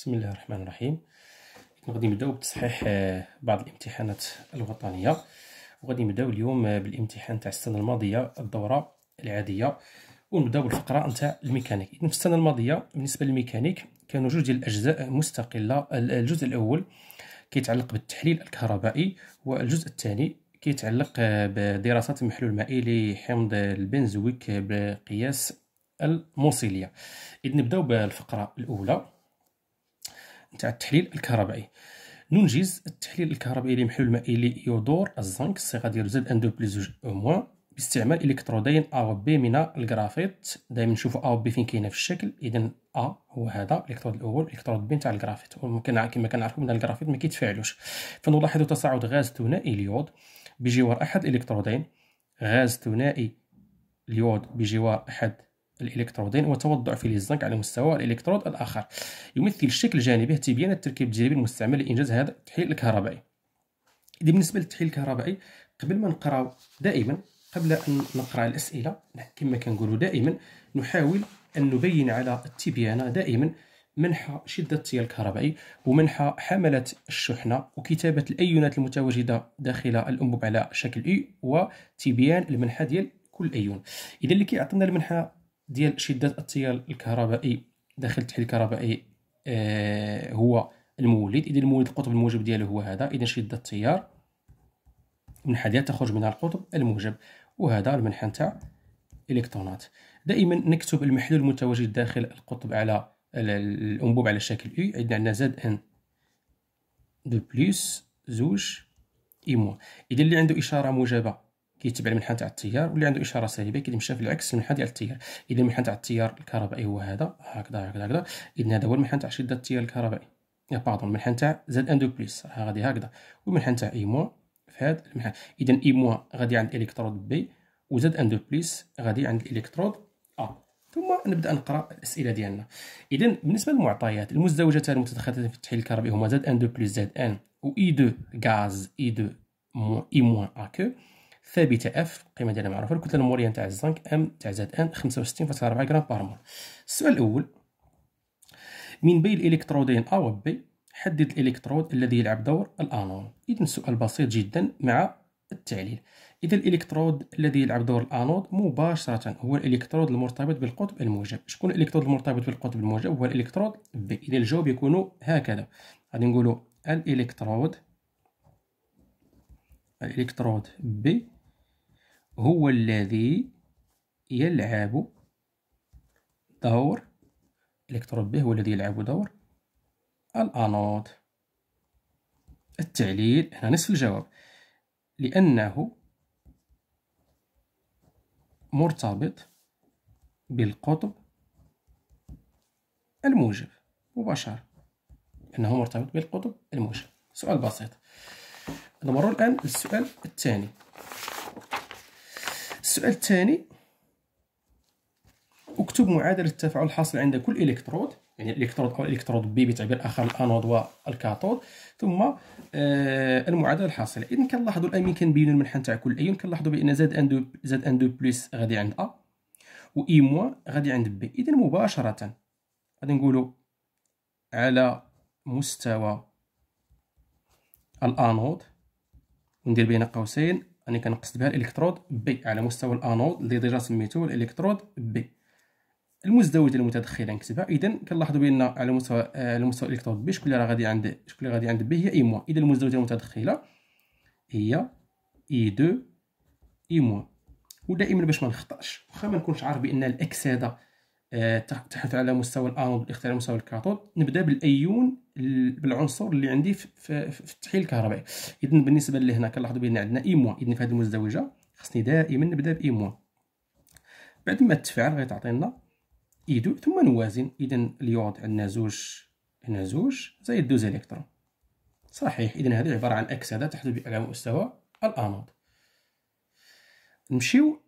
بسم الله الرحمن الرحيم غادي نبداو بتصحيح آه، بعض الامتحانات الوطنيه وغادي نبداو اليوم آه، بالامتحان تاع السنه الماضيه الدوره العاديه ونبداو بالفقره نتاع الميكانيك اذا في السنه الماضيه بالنسبه للميكانيك كانوا جوج ديال الاجزاء مستقله الجزء الاول كيتعلق بالتحليل الكهربائي والجزء الثاني كيتعلق آه، بدراسات المحلول المائي لحمض البنزويك بقياس الموصليه اذا نبداو بالفقره الاولى نتاع التحليل الكهربائي ننجز التحليل الكهربائي لمحلول مائي ليودور الزنك الصيغه ديالو زد ان دو جوج او موان باستعمال الكترودين ا و بي من الجرافيت دائما نشوفوا ا و بي فين كاينه في الشكل اذا ا هو هذا الالكترود الاول الالكترود بي نتاع الجرافيت وممكن كما كنعرفوا ان الجرافيت ما كيتفاعلوش فنلاحظ تصاعد غاز ثنائي اليود بجوار احد الالكترودين غاز ثنائي اليود بجوار احد الالكترودين وتوضع في الزنك على مستوى الالكترود الاخر يمثل الشكل الجانبي تبيان التركيب التجريبي المستعمل لانجاز هذا التحليل الكهربائي دي بالنسبه للتحليل الكهربائي قبل ما نقراو دائما قبل ان نقرا الاسئله كما كنقولوا دائما نحاول ان نبين على التبيانه دائما منحى شدة التيار الكهربائي ومنحى حملة الشحنة وكتابة الأيونات المتواجدة داخل الأنبوب على شكل إي وتبيان المنحى ديال كل أيون إذا اللي كيعطينا المنحى ديال شده التيار الكهربائي داخل التحليل الكهربائي آه هو المولد اذا المولد القطب الموجب ديالو هو هذا اذا شده التيار منحدره تخرج منها القطب الموجب وهذا المنحنى تاع الإلكترونات دائما نكتب المحلول المتواجد داخل القطب على الانبوب على شكل U عندنا عندنا زد ان دو بليس زوج اي موان اذا اللي عنده اشاره موجبه كيتبع المنحنى تاع التيار واللي عنده اشاره سالبه كيتمشى في العكس المنحنى ديال التيار اذا المنحنى تاع التيار الكهربائي هو هذا هكذا هكذا هكذا اذا هذا هو المنحنى تاع شده التيار الكهربائي باردون المنحنى تاع زد ان دو بليس راه غادي هكذا والمنحنى تاع اي موان في هذا المنحنى اذا اي موان غادي عند الالكترود بي وزد ان دو بليس غادي عند الالكترود ا ثم نبدا نقرا الاسئله ديالنا اذا بالنسبه للمعطيات المزدوجتان المتدخلتان في التحليل الكهربائي هما زد ان دو بليس زد ان و اي دو غاز اي 2 اي موان ا كو ثابته اف القيمه ديالها معروفه الكتله الموريه نتاع الزنك ام تاع زاد ان 65.4 غرام مول السؤال الاول من بين الالكترودين ا وبي حدد الالكترود الذي يلعب دور الانون اذا سؤال بسيط جدا مع التعليل اذا الالكترود الذي يلعب دور الانود مباشره هو الالكترود المرتبط بالقطب الموجب شكون الالكترود المرتبط بالقطب الموجب هو الالكترود بي اذا الجواب يكون هكذا غادي نقولوا الالكترود الالكترود بي هو الذي يلعب دور الإلكترون ب هو الذي يلعب دور الانود التعليل هنا نصف الجواب لانه مرتبط بالقطب الموجب مباشرة لأنه مرتبط بالقطب الموجب سؤال بسيط نمر الآن للسؤال الثاني السؤال الثاني اكتب معادلة التفاعل الحاصل عند كل إلكترود يعني الإلكترود أو الإلكترود بي بتعبير آخر الأنود والكاثود ثم آه المعادلة الحاصلة إذا كنلاحظوا الآن كنبينوا المنحنى تاع كل أيون كنلاحظوا بأن زاد أن دو زاد أن دو بلس غادي عند أ و إي e موان غادي عند بي إذا مباشرة غادي نقولوا على مستوى الأنود وندير بين قوسين أنا كنقصد بها الإلكترود بي على مستوى الأنود اللي ديجا سميتو الإلكترود بي المزدوجة المتدخلة نكتبها إذا كنلاحظوا بأن على مستوى آه، على مستوى الإلكترود بي شكون اللي راه غادي عند شكون اللي غادي عند بي هي إي e موان إذا المزدوجة المتدخلة هي إي دو إي موان ودائما باش ما نخطاش واخا ما نكونش عارف بأن الأكسدة آه، تحدث على مستوى الانود والاختيار على مستوى الكاثود نبدا بالايون بالعنصر اللي عندي في, في التحليل الكهربائي اذا بالنسبه لهنا كنلاحظوا بان عندنا اي موان اذا في هذه المزدوجه خصني دائما نبدا باي موان e بعد ما تفعل غتعطينا اي e دو ثم نوازن اذا اليود عندنا زوج هنا زوج زائد دوز الكترون صحيح اذا هذه عباره عن اكس هذا تحدث على مستوى الانود نمشيو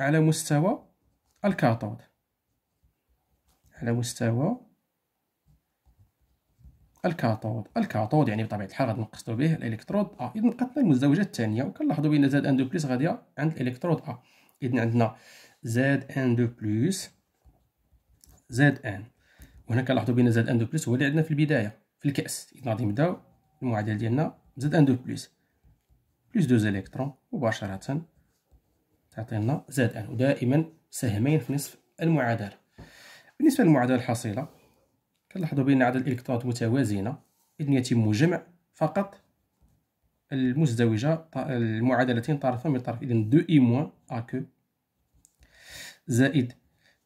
على مستوى الكاثود على مستوى الكاثود الكاثود يعني بطبيعه الحال غادي نقصدو به الالكترود ا اذا بقات لنا المزوجه الثانيه وكنلاحظوا بان زاد ان دو بلس غاديه عند الالكترود ا اذا عندنا زاد ان دو بلس زاد ان وهنا كنلاحظوا بان زاد ان دو بلس هو اللي عندنا في البدايه في الكاس اذا غادي نبداو المعادله ديالنا زاد ان دو بلس بلس دوز الكترون مباشره تعطينا زاد ان ودائما سهمين في نصف المعادله بالنسبه للمعادله الحاصله كنلاحظوا بان عدد الالكترونات متوازنه اذ يتم جمع فقط المزدوجه المعادلتين طرفا من طرف اذا 2 اي موان ا كو زائد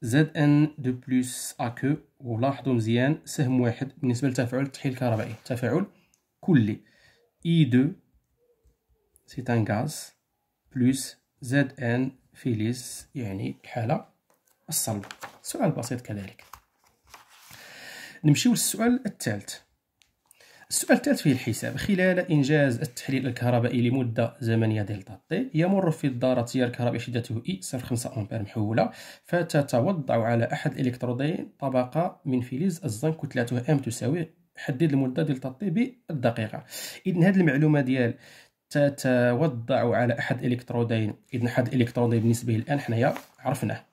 زد ان دو بلس ا كو ولاحظوا مزيان سهم واحد بالنسبه لتفاعل التحليل الكهربائي تفاعل كلي اي 2 سي ان غاز بلس زد ان فيليس يعني الحاله الصلبه سؤال بسيط كذلك نمشيو للسؤال الثالث السؤال الثالث فيه الحساب خلال إنجاز التحليل الكهربائي لمدة زمنية دلتا تي يمر في الدارة تيار كهربائي شدته إي e 0.5 أمبير محولة فتتوضع على أحد الإلكترودين طبقة من فيليز الزنك كتلتها أم تساوي حدد المدة دلتا تي بالدقيقة إذن هذه المعلومة ديال تتوضع على أحد الإلكترودين إذن أحد الإلكترودين بالنسبة للآن حنايا عرفناه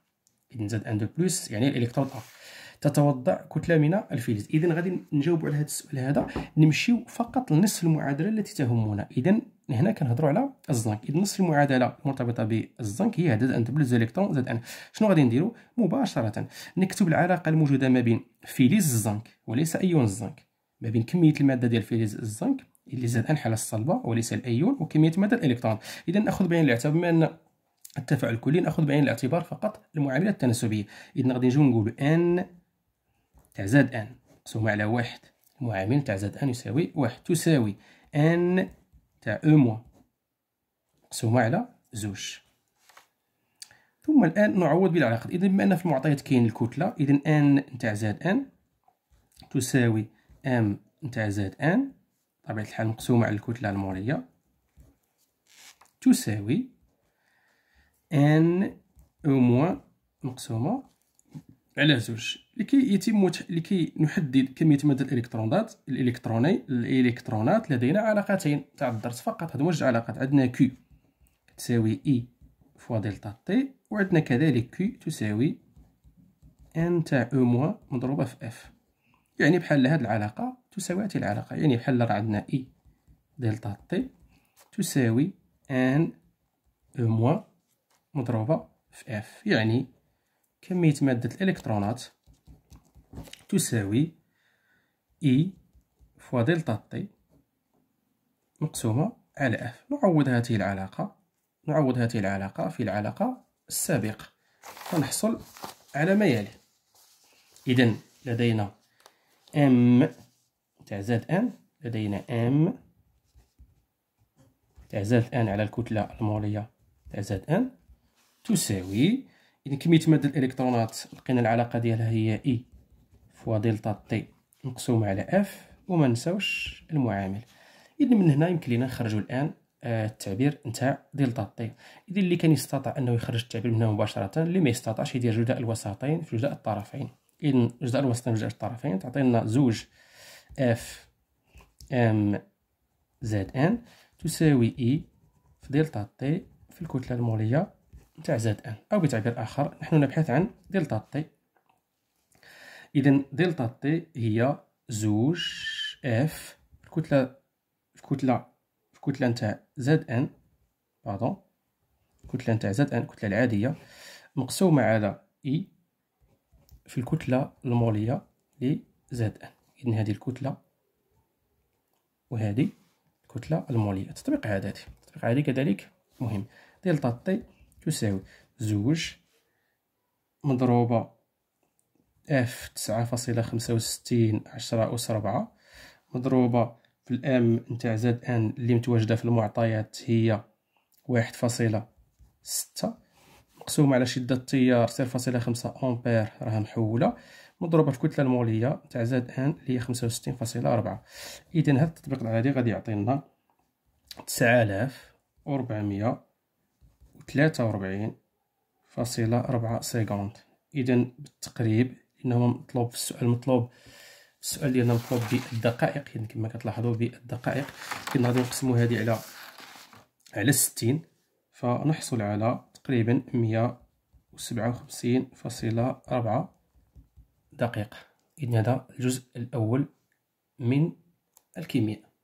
إذن زاد أن دو بلوس يعني الإلكترود أ تتوضع كتله من الفلز اذا غادي نجاوب على هذا السؤال هذا نمشيو فقط لنصف المعادله التي تهمنا اذا هنا كنهضروا على الزنك اذا نصف المعادله المرتبطه بالزنك هي عدد ان تبلز الكترون زائد ان شنو غادي نديرو مباشره نكتب العلاقه الموجوده ما بين فلز الزنك وليس ايون الزنك ما بين كميه الماده ديال فلز الزنك اللي زاد ان حاله الصلبه وليس الايون وكميه ماده الالكترون اذا ناخذ بعين الاعتبار بما ان التفاعل الكلي ناخذ بعين الاعتبار فقط المعامله التناسبيه اذا غادي نجيو نقولوا ان تاع زاد ان مقسومة على واحد المعامل تاع زاد ان يساوي واحد تساوي ان تاع او موان مقسومة على زوج ثم الآن نعوض بالعلاقة إذا بما أن في المعطيات كاين الكتلة إذا ان تاع زاد ان تساوي ام تاع زاد ان طبيعة الحال مقسومة على الكتلة المولية تساوي ان او موان مقسومة على زوج لكي يتم لكي نحدد كميه ماده الالكترونات الالكتروني الالكترونات لدينا علاقتين الدرس فقط هذو جوج علاقات عندنا كي تساوي اي فوا دلتا تي وعندنا كذلك كي تساوي ان تاع او e موان مضروبه في اف يعني بحال هاد العلاقه تساوي هذه العلاقه يعني بحال راه عندنا اي دلتا تي تساوي ان او موان مضروبه في اف يعني كمية مادة الإلكترونات تساوي إي e فوا دلتا تي مقسومة على اف نعوض هذه العلاقة نعوض هذه العلاقة في العلاقة السابقة فنحصل على ما يلي إذن لدينا ام تاع زاد ان لدينا ام تاع زاد ان على الكتلة المولية تاع زاد ان تساوي إذا كمية مادة الإلكترونات لقينا العلاقة ديالها هي إي فوا دلتا تي مقسومة على اف وما نساوش المعامل اذا من هنا يمكن لنا نخرجوا الان آه، التعبير نتاع دلتا تي اذا اللي كان يستطع انه يخرج التعبير من هنا مباشره اللي ما يستطعش يدير جداء الوسطين في جداء الطرفين اذا جداء الوسطين في جداء الطرفين تعطينا زوج اف ام زد ان تساوي اي e في دلتا تي في الكتله الموليه تاع زد ان أو بتعبير آخر نحن نبحث عن دلتا تي إذا دلتا تي هي زوج اف الكتلة الكتلة الكتلة نتاع زد ان باردون الكتلة نتاع زد ان الكتلة العادية مقسومة على اي e في الكتلة المولية لزد ان إذا هذه الكتلة وهذه الكتلة المولية تطبيق عددي تطبيق عددي كذلك مهم دلتا تي تساوي زوج مضروبة اف تسعة فاصلة خمسة وستين عشرة أس ربعة مضروبة في الام نتاع زاد ان اللي متواجدة في المعطيات هي واحد فاصلة ستة مقسومة على شدة التيار صفر فاصلة خمسة أمبير راها محولة مضروبة في الكتلة المولية تاع زاد ان اللي هي خمسة وستين فاصلة ربعة إذا هذا التطبيق العادي غادي يعطينا تسعة آلاف وربعمية وأربعين فاصلة ربعة سكوند إذا بالتقريب إنه مطلوب في السؤال مطلوب السؤال ديالنا مطلوب بالدقائق يعني كما كتلاحظوا بالدقائق كنا غادي نقسمو هذه على على ستين فنحصل على تقريبا مية وسبعة وخمسين فاصلة ربعة دقيقة إذن هذا الجزء الأول من الكيمياء